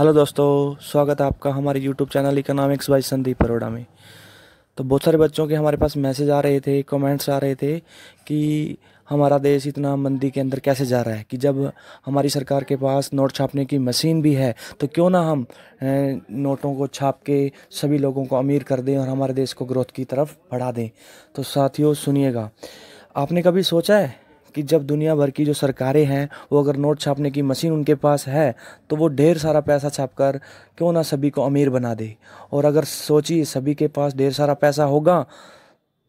hello दोस्तों स्वागत है आपका हमारे YouTube channel economics by Sandeep Arora में तो बहुत सारे बच्चों के हमारे पास मैसेज आ रहे थे कमेंट्स आ रहे थे कि हमारा देश इतना मंदी के अंदर कैसे जा रहा है कि जब हमारी सरकार के पास नोट छापने की मशीन भी है तो क्यों ना हम नोटों को छाप के सभी लोगों को अमीर कर दें और हमारे देश को ग्रोथ की तरफ बढ़ा दें तो साथियों सुनिएगा आपने कभी सोचा है कि जब दुनिया भर की जो सरकारें हैं वो अगर नोट छापने की मशीन उनके पास है तो वो ढेर सारा पैसा छाप कर क्यों ना सभी को अमीर बना दे और अगर सोचिए सभी के पास ढेर सारा पैसा होगा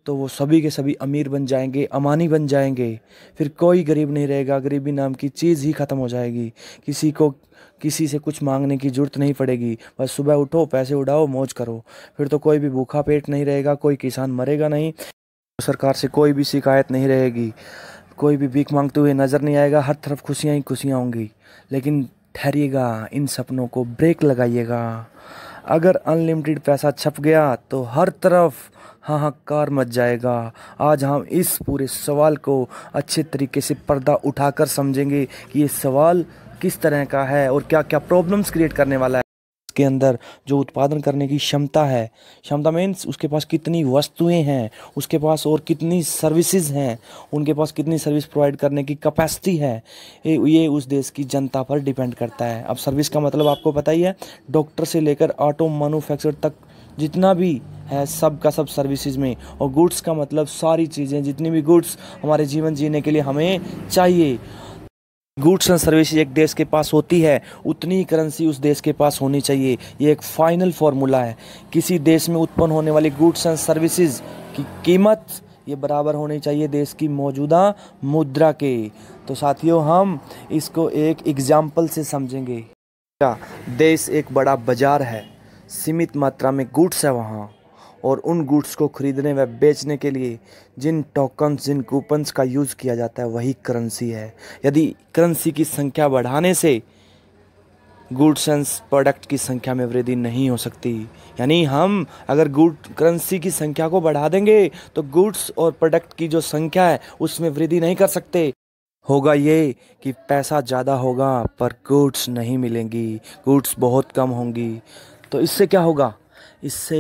तो वो सभी के सभी अमीर बन जाएंगे अमानी बन जाएंगे फिर कोई गरीब नहीं रहेगा गरीबी नाम की चीज़ ही ख़त्म हो जाएगी किसी को किसी से कुछ मांगने की ज़रूरत नहीं पड़ेगी बस सुबह उठो पैसे उड़ाओ मौज करो फिर तो कोई भी भूखा पेट नहीं रहेगा कोई किसान मरेगा नहीं सरकार से कोई भी शिकायत नहीं रहेगी कोई भी भीख मांगते हुए नज़र नहीं आएगा हर तरफ खुशियाँ ही खुशियाँ होंगी लेकिन ठहरिएगा इन सपनों को ब्रेक लगाइएगा अगर अनलिमिटेड पैसा छप गया तो हर तरफ हाहाकार मच जाएगा आज हम इस पूरे सवाल को अच्छे तरीके से पर्दा उठाकर समझेंगे कि ये सवाल किस तरह का है और क्या क्या प्रॉब्लम्स क्रिएट करने वाला है के अंदर जो उत्पादन करने की क्षमता है क्षमता मीन्स उसके पास कितनी वस्तुएं हैं उसके पास और कितनी सर्विसेज हैं उनके पास कितनी सर्विस प्रोवाइड करने की कैपेसिटी है ये उस देश की जनता पर डिपेंड करता है अब सर्विस का मतलब आपको पता ही है डॉक्टर से लेकर ऑटो मैनुफैक्चर तक जितना भी है सब का सब सर्विसेज में और गुड्स का मतलब सारी चीज़ें जितनी भी गुड्स हमारे जीवन जीने के लिए हमें चाहिए गुड्स एंड सर्विस एक देश के पास होती है उतनी ही करेंसी उस देश के पास होनी चाहिए ये एक फ़ाइनल फार्मूला है किसी देश में उत्पन्न होने वाली गुड्स एंड सर्विसेज की कीमत ये बराबर होनी चाहिए देश की मौजूदा मुद्रा के तो साथियों हम इसको एक एग्जाम्पल से समझेंगे देश एक बड़ा बाजार है सीमित मात्रा में गुड्स है वहाँ और उन गुड्स को ख़रीदने व बेचने के लिए जिन टोकन जिन कूपन्स का यूज़ किया जाता है वही करेंसी है यदि करेंसी की संख्या बढ़ाने से गुड्स एंड प्रोडक्ट की संख्या में वृद्धि नहीं हो सकती यानी हम अगर गुड करेंसी की संख्या को बढ़ा देंगे तो गुड्स और प्रोडक्ट की जो संख्या है उसमें वृद्धि नहीं कर सकते होगा ये कि पैसा ज़्यादा होगा पर गुड्स नहीं मिलेंगी गुड्स बहुत कम होंगी तो इससे क्या होगा इससे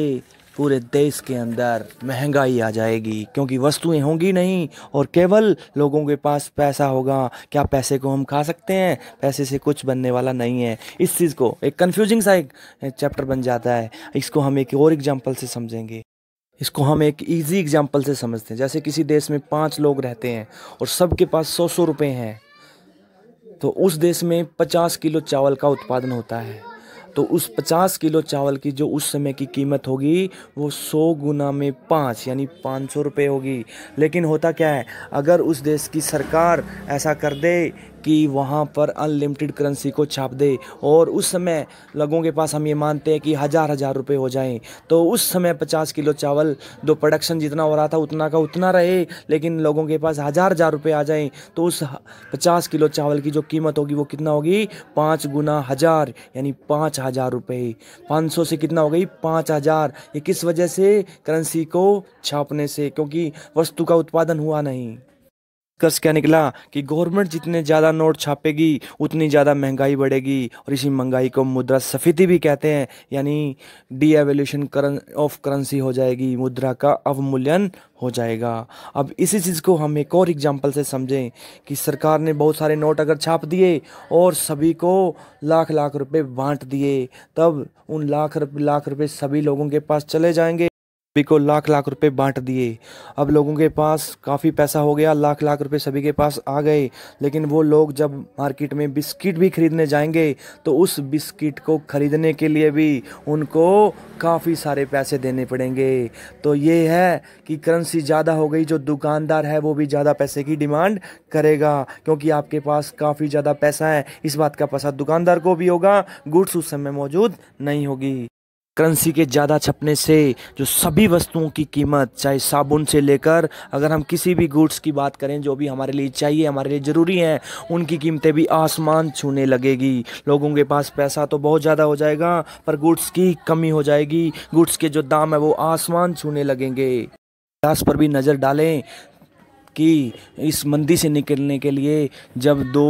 पूरे देश के अंदर महंगाई आ जाएगी क्योंकि वस्तुएं होंगी नहीं और केवल लोगों के पास पैसा होगा क्या पैसे को हम खा सकते हैं पैसे से कुछ बनने वाला नहीं है इस चीज़ को एक कन्फ्यूजिंग सा एक चैप्टर बन जाता है इसको हम एक और एग्जाम्पल से समझेंगे इसको हम एक ईजी एग्जाम्पल से समझते हैं जैसे किसी देश में पाँच लोग रहते हैं और सबके पास सौ सौ रुपये हैं तो उस देश में पचास किलो चावल का उत्पादन होता है तो उस 50 किलो चावल की जो उस समय की कीमत होगी वो 100 गुना में पाँच यानी पाँच सौ रुपये होगी लेकिन होता क्या है अगर उस देश की सरकार ऐसा कर दे कि वहाँ पर अनलिमिटेड करेंसी को छाप दे और उस समय लोगों के पास हम ये मानते हैं कि हज़ार हज़ार रुपये हो जाएं तो उस समय पचास किलो चावल जो प्रोडक्शन जितना हो रहा था उतना का उतना रहे लेकिन लोगों के पास हज़ार हज़ार रुपये आ जाएं तो उस पचास किलो चावल की जो कीमत होगी वो कितना होगी पाँच गुना हज़ार यानी पाँच हज़ार रुपये पाँच सौ से कितना हो गई पाँच हज़ार ये किस वजह से करेंसी को छापने से क्योंकि वस्तु का उत्पादन हुआ नहीं निष्कर्ष क्या निकला कि गवर्नमेंट जितने ज़्यादा नोट छापेगी उतनी ज़्यादा महंगाई बढ़ेगी और इसी महंगाई को मुद्रा सफीति भी कहते हैं यानी डी एवेल्यूशन करन ऑफ करेंसी हो जाएगी मुद्रा का अवमूल्यन हो जाएगा अब इसी चीज़ को हम एक और एग्जाम्पल से समझें कि सरकार ने बहुत सारे नोट अगर छाप दिए और सभी को लाख लाख रुपए बांट दिए तब उन लाख रुपये लाख रुपए सभी लोगों के पास चले जाएंगे सभी को लाख लाख रुपए बांट दिए अब लोगों के पास काफ़ी पैसा हो गया लाख लाख रुपए सभी के पास आ गए लेकिन वो लोग जब मार्केट में बिस्किट भी खरीदने जाएंगे तो उस बिस्किट को ख़रीदने के लिए भी उनको काफ़ी सारे पैसे देने पड़ेंगे तो ये है कि करेंसी ज़्यादा हो गई जो दुकानदार है वो भी ज़्यादा पैसे की डिमांड करेगा क्योंकि आपके पास काफ़ी ज़्यादा पैसा है इस बात का पैसा दुकानदार को भी होगा गुड्स उस समय मौजूद नहीं होगी करेंसी के ज़्यादा छपने से जो सभी वस्तुओं की कीमत चाहे साबुन से लेकर अगर हम किसी भी गुड्स की बात करें जो भी हमारे लिए चाहिए हमारे लिए ज़रूरी हैं उनकी कीमतें भी आसमान छूने लगेगी लोगों के पास पैसा तो बहुत ज़्यादा हो जाएगा पर गुड्स की कमी हो जाएगी गुड्स के जो दाम है वो आसमान छूने लगेंगे ग्लास पर भी नज़र डालें कि इस मंदी से निकलने के लिए जब दो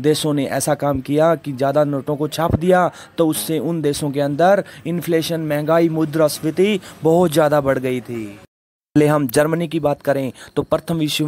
देशों ने ऐसा काम किया कि ज़्यादा नोटों को छाप दिया तो उससे उन देशों के अंदर इन्फ्लेशन महंगाई मुद्रास्फीति बहुत ज़्यादा बढ़ गई थी पहले हम जर्मनी की बात करें तो प्रथम विश्व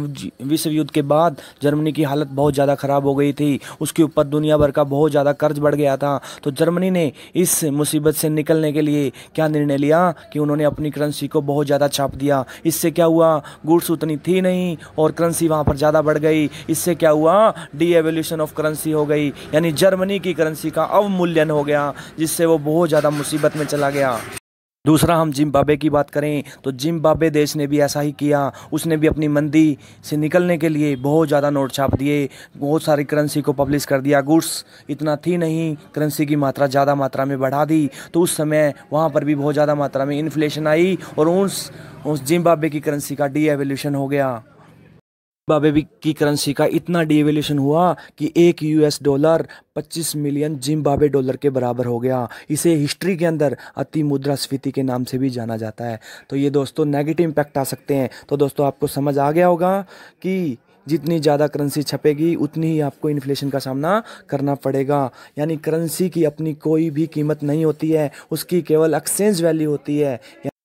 विश्व युद्ध के बाद जर्मनी की हालत बहुत ज़्यादा ख़राब हो गई थी उसके ऊपर दुनिया भर का बहुत ज़्यादा कर्ज बढ़ गया था तो जर्मनी ने इस मुसीबत से निकलने के लिए क्या निर्णय लिया कि उन्होंने अपनी करेंसी को बहुत ज़्यादा छाप दिया इससे क्या हुआ गुड्स उतनी थी नहीं और करेंसी वहाँ पर ज़्यादा बढ़ गई इससे क्या हुआ डी एवोल्यूशन ऑफ करेंसी हो गई यानी जर्मनी की करेंसी का अवमूल्यन हो गया जिससे वो बहुत ज़्यादा मुसीबत में चला गया दूसरा हम बाबे की बात करें तो बाबे देश ने भी ऐसा ही किया उसने भी अपनी मंदी से निकलने के लिए बहुत ज़्यादा नोट छाप दिए बहुत सारी करेंसी को पब्लिश कर दिया गुड्स इतना थी नहीं करेंसी की मात्रा ज़्यादा मात्रा में बढ़ा दी तो उस समय वहाँ पर भी बहुत ज़्यादा मात्रा में इन्फ्लेशन आई और उस उस जिम्बाब्वे की करेंसी का डी एवोल्यूशन हो गया बाबे की करेंसी का इतना डिवेल्यूशन हुआ कि एक US dollar 25 million Zimbabwe dollar के बराबर हो गया इसे हिस्ट्री के अंदर अति मुद्रा स्फीति के नाम से भी जाना जाता है तो ये दोस्तों नेगेटिव इम्पैक्ट आ सकते हैं तो दोस्तों आपको समझ आ गया होगा कि जितनी ज़्यादा करेंसी छपेगी उतनी ही आपको इन्फ्लेशन का सामना करना पड़ेगा यानी करेंसी की अपनी कोई भी कीमत नहीं होती है उसकी केवल एक्सचेंज वैल्यू होती है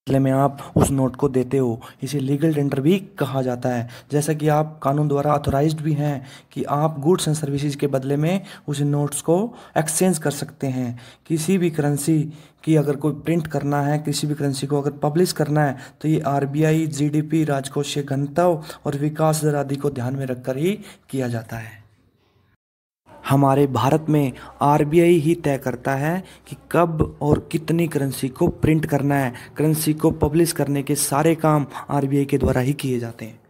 बदले में आप उस नोट को देते हो इसे लीगल टेंडर भी कहा जाता है जैसा कि आप कानून द्वारा ऑथोराइज भी हैं कि आप गुड्स एंड सर्विसेज के बदले में उस नोट्स को एक्सचेंज कर सकते हैं किसी भी करेंसी की अगर कोई प्रिंट करना है किसी भी करेंसी को अगर पब्लिश करना है तो ये R B I G D P राजकोषीय घनत्व और विकास दर आदि को ध्यान में रखकर ही किया जाता है हमारे भारत में आर ही तय करता है कि कब और कितनी करेंसी को प्रिंट करना है करेंसी को पब्लिश करने के सारे काम आर के द्वारा ही किए जाते हैं